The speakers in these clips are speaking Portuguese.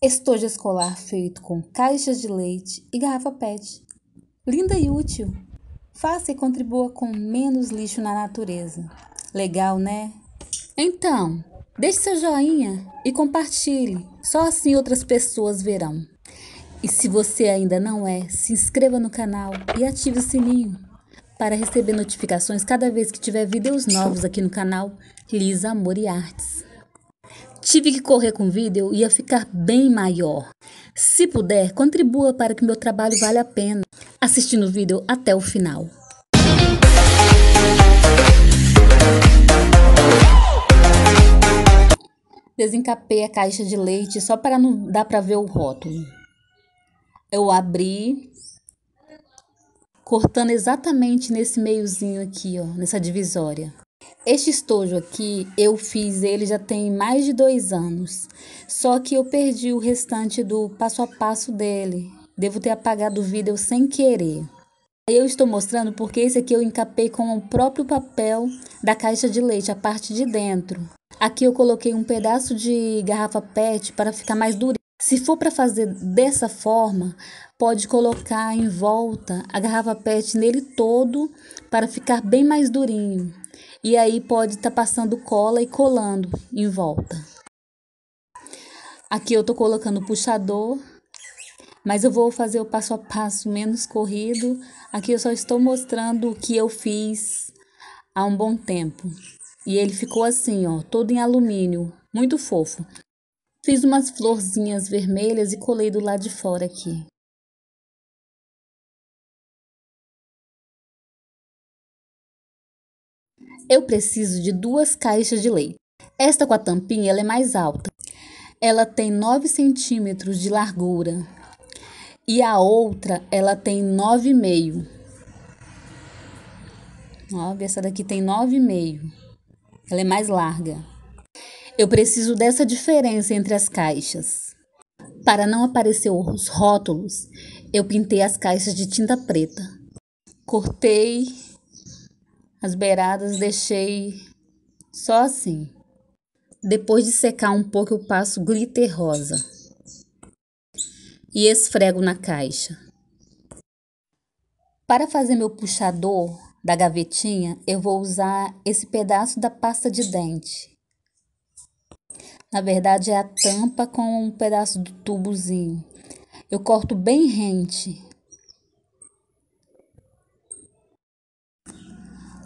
estojo escolar feito com caixas de leite e garrafa PET. Linda e útil. Faça e contribua com menos lixo na natureza. Legal, né? Então, deixe seu joinha e compartilhe. Só assim outras pessoas verão. E se você ainda não é, se inscreva no canal e ative o sininho para receber notificações cada vez que tiver vídeos novos aqui no canal Lisa Amor e Artes. Tive que correr com o vídeo, ia ficar bem maior. Se puder, contribua para que meu trabalho valha a pena. Assistindo o vídeo até o final. Desencapei a caixa de leite só para não dar para ver o rótulo. Eu abri, cortando exatamente nesse meiozinho aqui, ó, nessa divisória. Este estojo aqui, eu fiz ele já tem mais de dois anos, só que eu perdi o restante do passo a passo dele. Devo ter apagado o vídeo sem querer. Eu estou mostrando porque esse aqui eu encapei com o próprio papel da caixa de leite, a parte de dentro. Aqui eu coloquei um pedaço de garrafa PET para ficar mais duro. Se for para fazer dessa forma, pode colocar em volta a garrafa PET nele todo para ficar bem mais durinho e aí pode estar tá passando cola e colando em volta. Aqui eu tô colocando o puxador, mas eu vou fazer o passo a passo menos corrido. Aqui eu só estou mostrando o que eu fiz há um bom tempo. E ele ficou assim, ó, todo em alumínio, muito fofo. Fiz umas florzinhas vermelhas e colei do lado de fora aqui. Eu preciso de duas caixas de leite. Esta com a tampinha ela é mais alta. Ela tem 9 centímetros de largura. E a outra, ela tem 9,5. 9, essa daqui tem 9,5. Ela é mais larga. Eu preciso dessa diferença entre as caixas. Para não aparecer os rótulos, eu pintei as caixas de tinta preta. Cortei as beiradas deixei só assim. Depois de secar um pouco, eu passo glitter rosa e esfrego na caixa. Para fazer meu puxador da gavetinha, eu vou usar esse pedaço da pasta de dente. Na verdade, é a tampa com um pedaço do tubozinho. Eu corto bem rente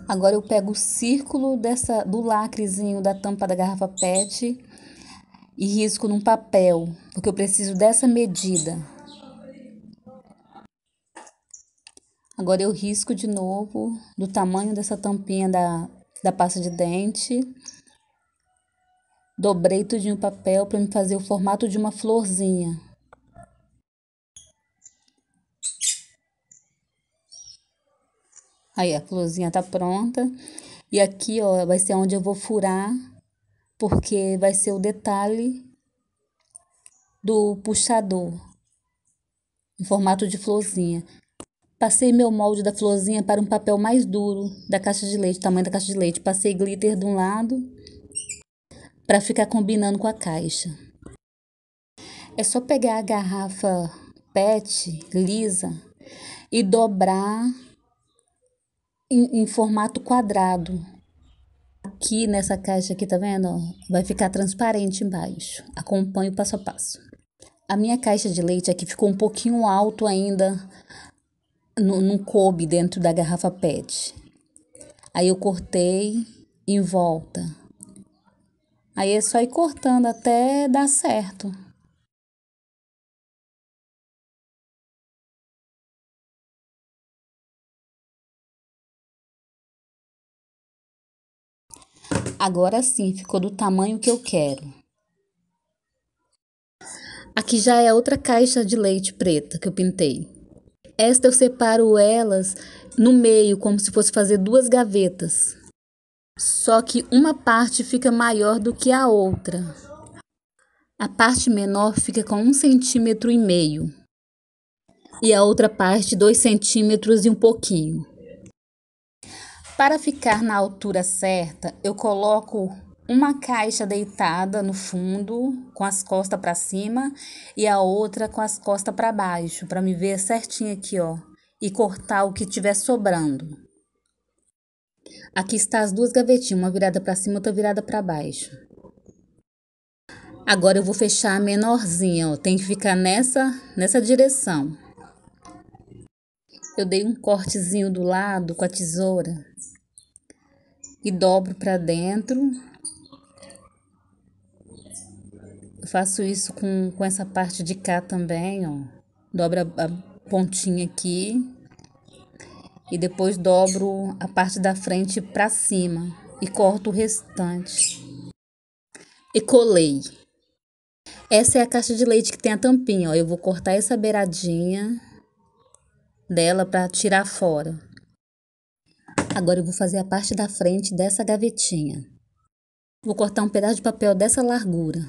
Agora eu pego o círculo dessa, do lacrezinho da tampa da garrafa PET e risco num papel, porque eu preciso dessa medida. Agora eu risco de novo do tamanho dessa tampinha da, da pasta de dente. Dobrei tudinho o papel para me fazer o formato de uma florzinha. Aí a florzinha tá pronta. E aqui, ó, vai ser onde eu vou furar, porque vai ser o detalhe do puxador em formato de florzinha. Passei meu molde da florzinha para um papel mais duro da caixa de leite, tamanho da caixa de leite. Passei glitter de um lado para ficar combinando com a caixa. É só pegar a garrafa PET lisa e dobrar em, em formato quadrado. Aqui nessa caixa aqui, tá vendo? Vai ficar transparente embaixo. Acompanhe o passo a passo. A minha caixa de leite aqui ficou um pouquinho alto ainda, não coube dentro da garrafa PET. Aí eu cortei em volta. Aí é só ir cortando até dar certo. Agora sim, ficou do tamanho que eu quero. Aqui já é outra caixa de leite preta que eu pintei. Esta eu separo elas no meio, como se fosse fazer duas gavetas. Só que uma parte fica maior do que a outra. A parte menor fica com um centímetro e meio. E a outra parte, dois centímetros e um pouquinho. Para ficar na altura certa, eu coloco uma caixa deitada no fundo, com as costas para cima, e a outra com as costas para baixo, para me ver certinho aqui, ó, e cortar o que tiver sobrando. Aqui está as duas gavetinhas, uma virada para cima, outra virada para baixo. Agora eu vou fechar a menorzinha, ó, tem que ficar nessa nessa direção. Eu dei um cortezinho do lado com a tesoura e dobro para dentro. Eu faço isso com, com essa parte de cá também, ó. Dobro a, a pontinha aqui e depois dobro a parte da frente para cima e corto o restante. E colei. Essa é a caixa de leite que tem a tampinha, ó. Eu vou cortar essa beiradinha dela para tirar fora. Agora eu vou fazer a parte da frente dessa gavetinha. Vou cortar um pedaço de papel dessa largura.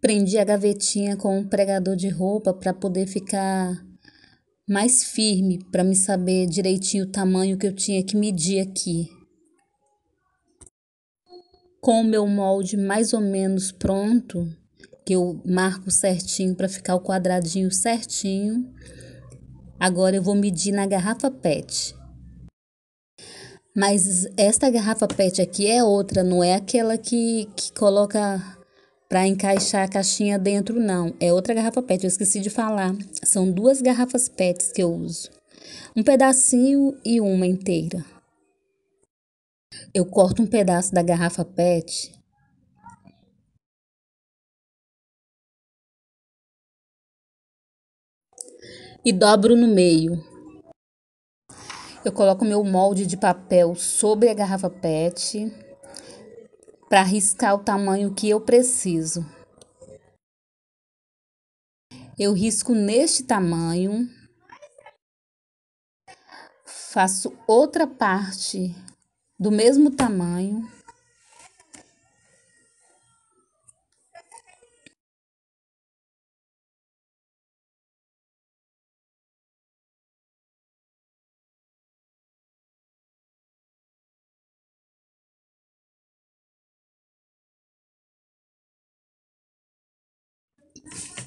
Prendi a gavetinha com um pregador de roupa para poder ficar mais firme, para me saber direitinho o tamanho que eu tinha que medir aqui. Com o meu molde mais ou menos pronto, que eu marco certinho para ficar o quadradinho certinho, Agora eu vou medir na garrafa PET. Mas esta garrafa PET aqui é outra, não é aquela que, que coloca para encaixar a caixinha dentro, não. É outra garrafa PET, eu esqueci de falar. São duas garrafas PETs que eu uso. Um pedacinho e uma inteira. Eu corto um pedaço da garrafa PET e dobro no meio. Eu coloco meu molde de papel sobre a garrafa PET para riscar o tamanho que eu preciso. Eu risco neste tamanho, faço outra parte do mesmo tamanho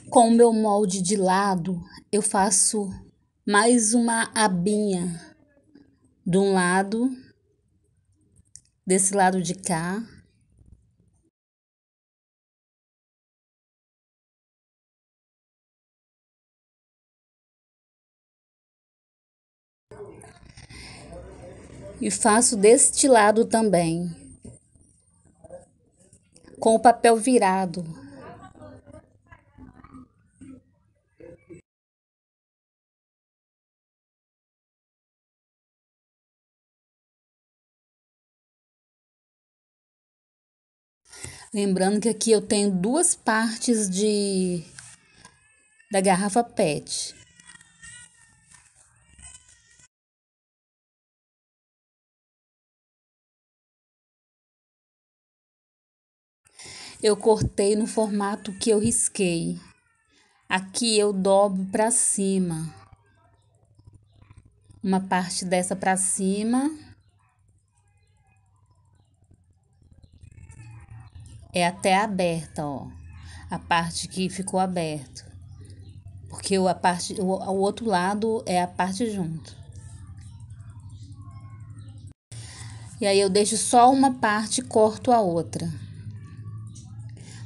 Com o meu molde de lado, eu faço mais uma abinha de um lado, desse lado de cá. E faço deste lado também, com o papel virado. Lembrando que aqui eu tenho duas partes de da garrafa PET. Eu cortei no formato que eu risquei. Aqui eu dobro para cima. Uma parte dessa para cima. é até aberta, ó. A parte que ficou aberto. Porque a parte, o, o outro lado é a parte junto. E aí eu deixo só uma parte e corto a outra.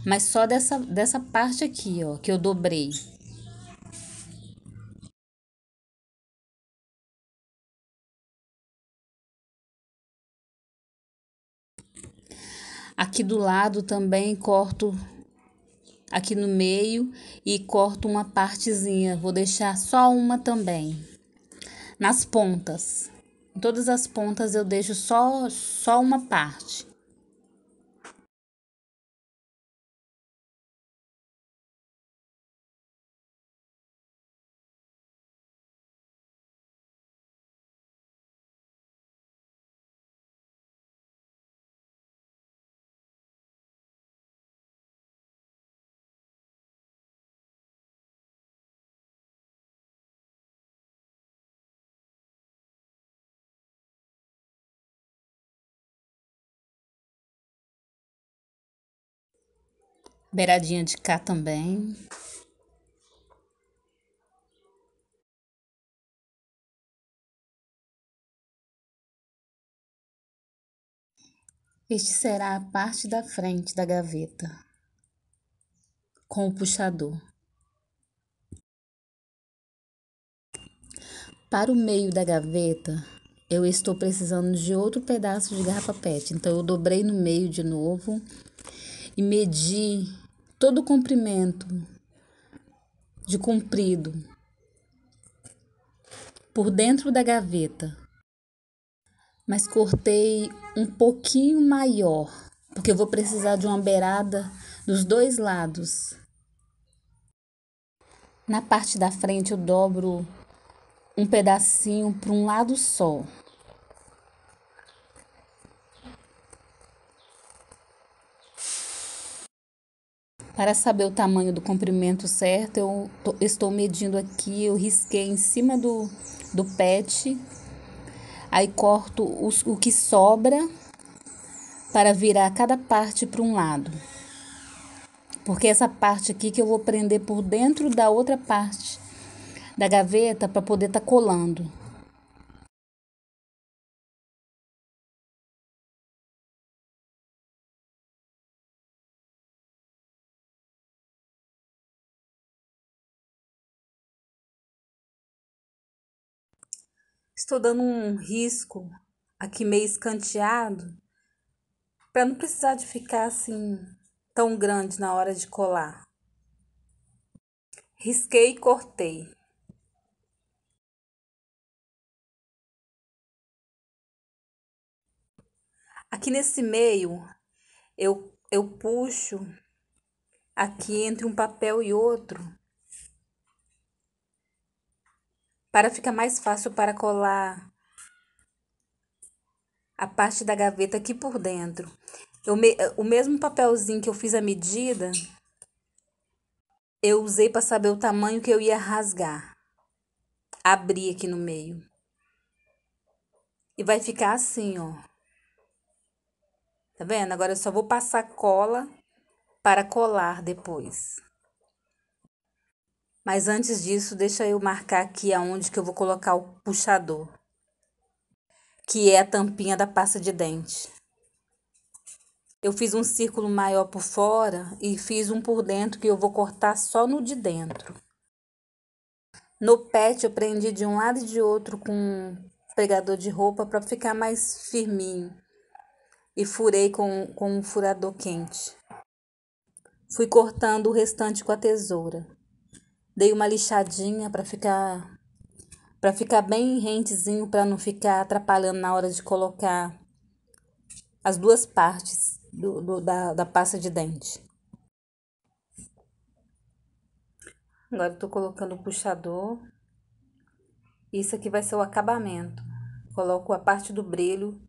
Mas só dessa, dessa parte aqui, ó, que eu dobrei. Aqui do lado também corto aqui no meio e corto uma partezinha. Vou deixar só uma também. Nas pontas. Em todas as pontas eu deixo só só uma parte. Beiradinha de cá também. Este será a parte da frente da gaveta, com o puxador. Para o meio da gaveta, eu estou precisando de outro pedaço de garrafa PET. Então, eu dobrei no meio de novo e medi todo o comprimento de comprido por dentro da gaveta, mas cortei um pouquinho maior, porque eu vou precisar de uma beirada dos dois lados. Na parte da frente eu dobro um pedacinho para um lado só. Para saber o tamanho do comprimento certo, eu tô, estou medindo aqui, eu risquei em cima do, do pet, aí corto os, o que sobra para virar cada parte para um lado. Porque essa parte aqui que eu vou prender por dentro da outra parte da gaveta para poder estar tá colando. estou dando um risco aqui meio escanteado para não precisar de ficar assim tão grande na hora de colar. Risquei e cortei. Aqui nesse meio, eu, eu puxo aqui entre um papel e outro Para ficar mais fácil para colar a parte da gaveta aqui por dentro. Eu me, eh, o mesmo papelzinho que eu fiz a medida, eu usei para saber o tamanho que eu ia rasgar. Abri aqui no meio. E vai ficar assim, ó. Tá vendo? Agora eu só vou passar cola para colar depois. Mas antes disso, deixa eu marcar aqui aonde que eu vou colocar o puxador, que é a tampinha da pasta de dente. Eu fiz um círculo maior por fora e fiz um por dentro que eu vou cortar só no de dentro. No pet eu prendi de um lado e de outro com um pregador de roupa para ficar mais firminho e furei com, com um furador quente. Fui cortando o restante com a tesoura. Dei uma lixadinha para ficar para ficar bem rentezinho, para não ficar atrapalhando na hora de colocar as duas partes do, do da, da pasta de dente. Agora estou colocando o puxador. Isso aqui vai ser o acabamento. Coloco a parte do brilho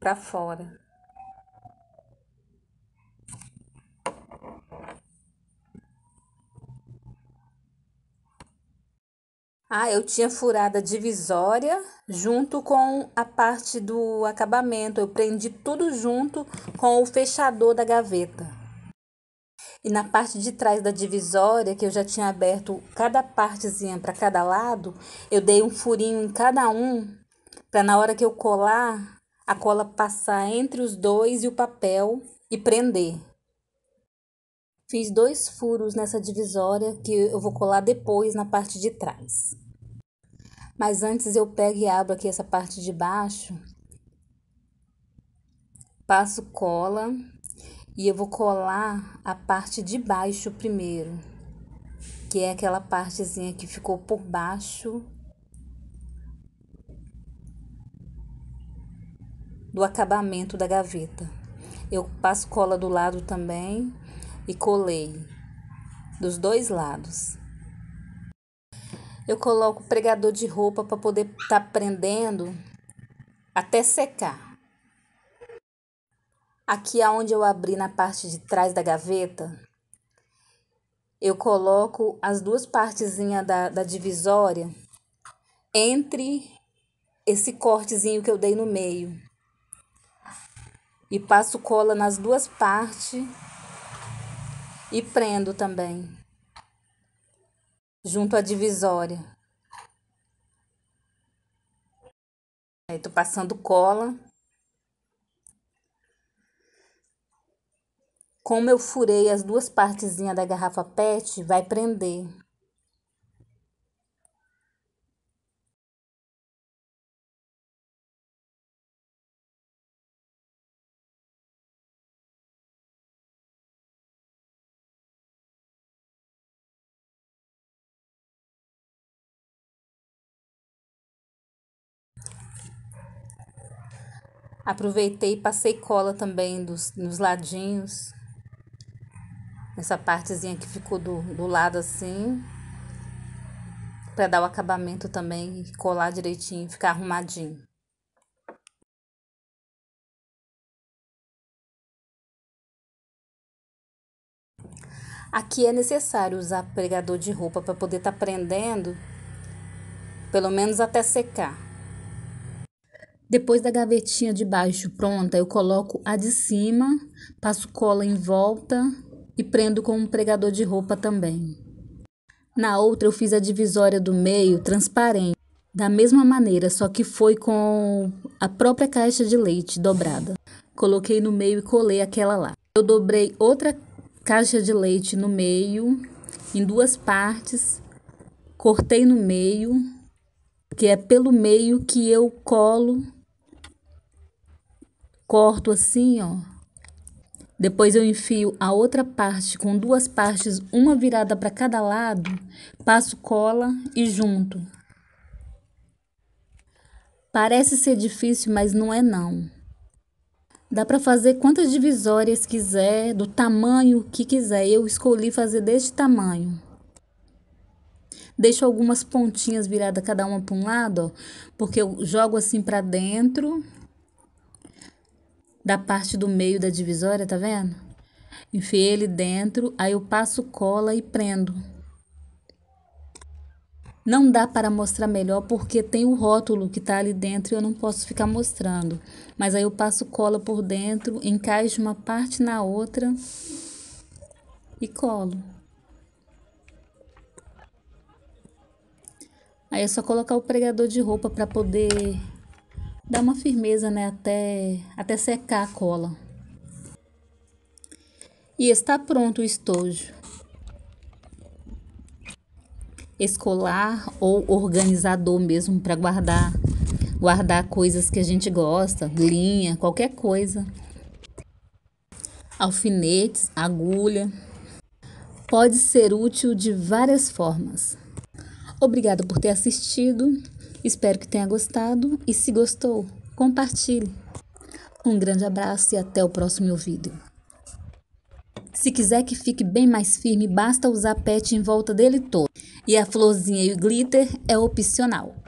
para fora. Ah, eu tinha furado a divisória junto com a parte do acabamento. Eu prendi tudo junto com o fechador da gaveta. E na parte de trás da divisória, que eu já tinha aberto cada partezinha para cada lado, eu dei um furinho em cada um, para na hora que eu colar, a cola passar entre os dois e o papel e prender. Fiz dois furos nessa divisória que eu vou colar depois na parte de trás. Mas antes eu pego e abro aqui essa parte de baixo. Passo cola e eu vou colar a parte de baixo primeiro, que é aquela partezinha que ficou por baixo do acabamento da gaveta. Eu passo cola do lado também e colei dos dois lados. Eu coloco pregador de roupa para poder estar tá prendendo até secar. Aqui aonde eu abri na parte de trás da gaveta, eu coloco as duas partezinhas da, da divisória entre esse cortezinho que eu dei no meio e passo cola nas duas partes e prendo também, junto à divisória. Aí, tô passando cola. Como eu furei as duas partezinhas da garrafa PET, vai prender. Aproveitei e passei cola também dos, nos ladinhos. Nessa partezinha que ficou do, do lado assim. Para dar o acabamento também e colar direitinho, ficar arrumadinho. Aqui é necessário usar pregador de roupa para poder estar tá prendendo, pelo menos até secar. Depois da gavetinha de baixo pronta, eu coloco a de cima, passo cola em volta e prendo com um pregador de roupa também. Na outra, eu fiz a divisória do meio transparente, da mesma maneira, só que foi com a própria caixa de leite dobrada. Coloquei no meio e colei aquela lá. Eu dobrei outra caixa de leite no meio, em duas partes, cortei no meio, que é pelo meio que eu colo corto assim, ó. Depois eu enfio a outra parte com duas partes, uma virada para cada lado, passo cola e junto. Parece ser difícil, mas não é não. Dá para fazer quantas divisórias quiser, do tamanho que quiser. Eu escolhi fazer deste tamanho. Deixo algumas pontinhas viradas cada uma para um lado, ó, porque eu jogo assim para dentro da parte do meio da divisória, tá vendo? Enfiei ele dentro, aí eu passo cola e prendo. Não dá para mostrar melhor porque tem o rótulo que está ali dentro e eu não posso ficar mostrando. Mas aí eu passo cola por dentro, encaixo uma parte na outra e colo. Aí é só colocar o pregador de roupa para poder dá uma firmeza, né, até, até secar a cola. E está pronto o estojo. Escolar ou organizador mesmo para guardar guardar coisas que a gente gosta, linha, qualquer coisa. Alfinetes, agulha. Pode ser útil de várias formas. Obrigada por ter assistido. Espero que tenha gostado e se gostou, compartilhe. Um grande abraço e até o próximo vídeo. Se quiser que fique bem mais firme, basta usar pet em volta dele todo. E a florzinha e o glitter é opcional.